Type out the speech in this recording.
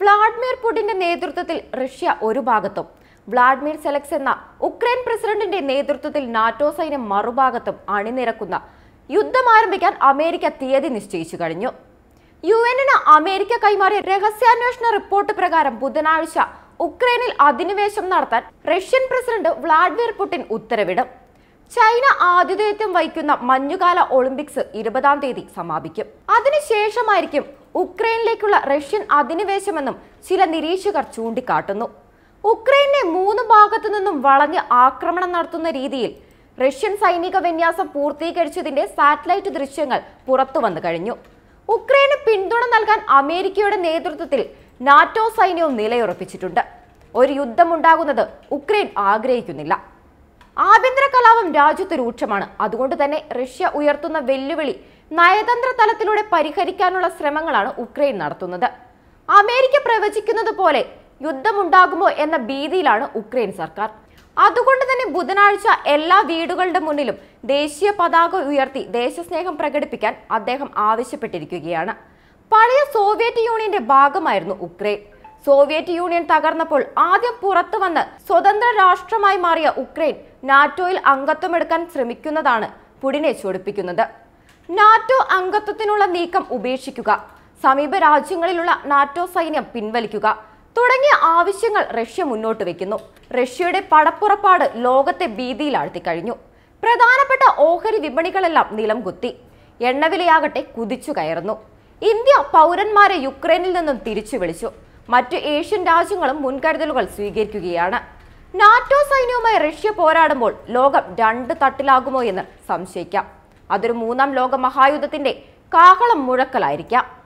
Vladimir പുടിന്റെ നേതൃത്വത്തിൽ Russia ഒരു ഭാഗത്തും വ്ളാഡിമിർ സെലക്സ് എന്ന ഉക്രൈൻ പ്രസിഡന്റിന്റെ നേതൃത്വത്തിൽ നാറ്റോ സൈന്യം മറുഭാഗത്തും അണിനിരക്കുന്ന യുദ്ധം ആരംഭിക്കാൻ അമേരിക്ക തീയതി നിശ്ചയിച്ചു കഴിഞ്ഞു യു എന്നിന് അമേരിക്ക കൈമാറിയ രഹസ്യാന്വേഷണ റിപ്പോർട്ട് പ്രകാരം ബുധനാഴ്ച ഉക്രൈനിൽ അധിനിവേശം നടത്താൻ റഷ്യൻ പ്രസിഡന്റ് വ്ളാഡിമിർ പുടിൻ ഉത്തരവിടും ചൈന ആതിഥേയത്വം വഹിക്കുന്ന മഞ്ഞുകാല ഒളിമ്പിക്സ് ഇരുപതാം തീയതി സമാപിക്കും അതിനുശേഷമായിരിക്കും ഉക്രൈനിലേക്കുള്ള റഷ്യൻ അധിനിവേശമെന്നും ചില നിരീക്ഷകർ ചൂണ്ടിക്കാട്ടുന്നു ഉക്രൈനെ മൂന്ന് ഭാഗത്തു നിന്നും വളഞ്ഞ് ആക്രമണം നടത്തുന്ന രീതിയിൽ റഷ്യൻ സൈനിക വിന്യാസം പൂർത്തീകരിച്ചതിന്റെ സാറ്റലൈറ്റ് ദൃശ്യങ്ങൾ പുറത്തു വന്നു കഴിഞ്ഞു ഉക്രൈന് പിന്തുണ നൽകാൻ അമേരിക്കയുടെ നേതൃത്വത്തിൽ നാറ്റോ സൈന്യവും നിലയുറപ്പിച്ചിട്ടുണ്ട് ഒരു യുദ്ധമുണ്ടാകുന്നത് ഉക്രൈൻ ആഗ്രഹിക്കുന്നില്ല ആഭ്യന്തര കലാപം രാജ്യത്ത് രൂക്ഷമാണ് അതുകൊണ്ട് തന്നെ റഷ്യ ഉയർത്തുന്ന വെല്ലുവിളി നയതന്ത്ര തലത്തിലൂടെ പരിഹരിക്കാനുള്ള ശ്രമങ്ങളാണ് ഉക്രൈൻ നടത്തുന്നത് അമേരിക്ക പ്രവചിക്കുന്നത് പോലെ യുദ്ധമുണ്ടാകുമോ എന്ന ഭീതിയിലാണ് ഉക്രൈൻ സർക്കാർ അതുകൊണ്ട് തന്നെ ബുധനാഴ്ച എല്ലാ വീടുകളുടെ മുന്നിലും ദേശീയ പതാക ഉയർത്തി ദേശസ്നേഹം പ്രകടിപ്പിക്കാൻ അദ്ദേഹം ആവശ്യപ്പെട്ടിരിക്കുകയാണ് പഴയ സോവിയറ്റ് യൂണിയന്റെ ഭാഗമായിരുന്നു ഉക്രൈൻ സോവിയറ്റ് യൂണിയൻ തകർന്നപ്പോൾ ആദ്യം പുറത്തു വന്ന് സ്വതന്ത്ര രാഷ്ട്രമായി മാറിയ ഉക്രൈൻ നാറ്റോയിൽ അംഗത്വമെടുക്കാൻ ശ്രമിക്കുന്നതാണ് പുടിനെ ചൊടിപ്പിക്കുന്നത് നാറ്റോ അംഗത്വത്തിനുള്ള നീക്കം ഉപേക്ഷിക്കുക സമീപ രാജ്യങ്ങളിലുള്ള നാറ്റോ സൈന്യം പിൻവലിക്കുക തുടങ്ങിയ ആവശ്യങ്ങൾ റഷ്യ മുന്നോട്ട് വയ്ക്കുന്നു റഷ്യയുടെ പടപ്പുറപ്പാട് ലോകത്തെ ഭീതിയിലാഴ്ത്തി കഴിഞ്ഞു പ്രധാനപ്പെട്ട ഓഹരി വിപണികളെല്ലാം നിലം കുത്തി എണ്ണവിലയാകട്ടെ കുതിച്ചു കയറുന്നു ഇന്ത്യ പൗരന്മാരെ യുക്രൈനിൽ നിന്നും തിരിച്ചു വിളിച്ചു മറ്റ് ഏഷ്യൻ രാജ്യങ്ങളും മുൻകരുതലുകൾ സ്വീകരിക്കുകയാണ് നാറ്റോ സൈന്യവുമായി റഷ്യ പോരാടുമ്പോൾ ലോകം രണ്ട് തട്ടിലാകുമോ എന്ന് സംശയിക്കാം അതൊരു മൂന്നാം ലോക മഹായുദ്ധത്തിന്റെ കാഹളം മുഴക്കലായിരിക്കാം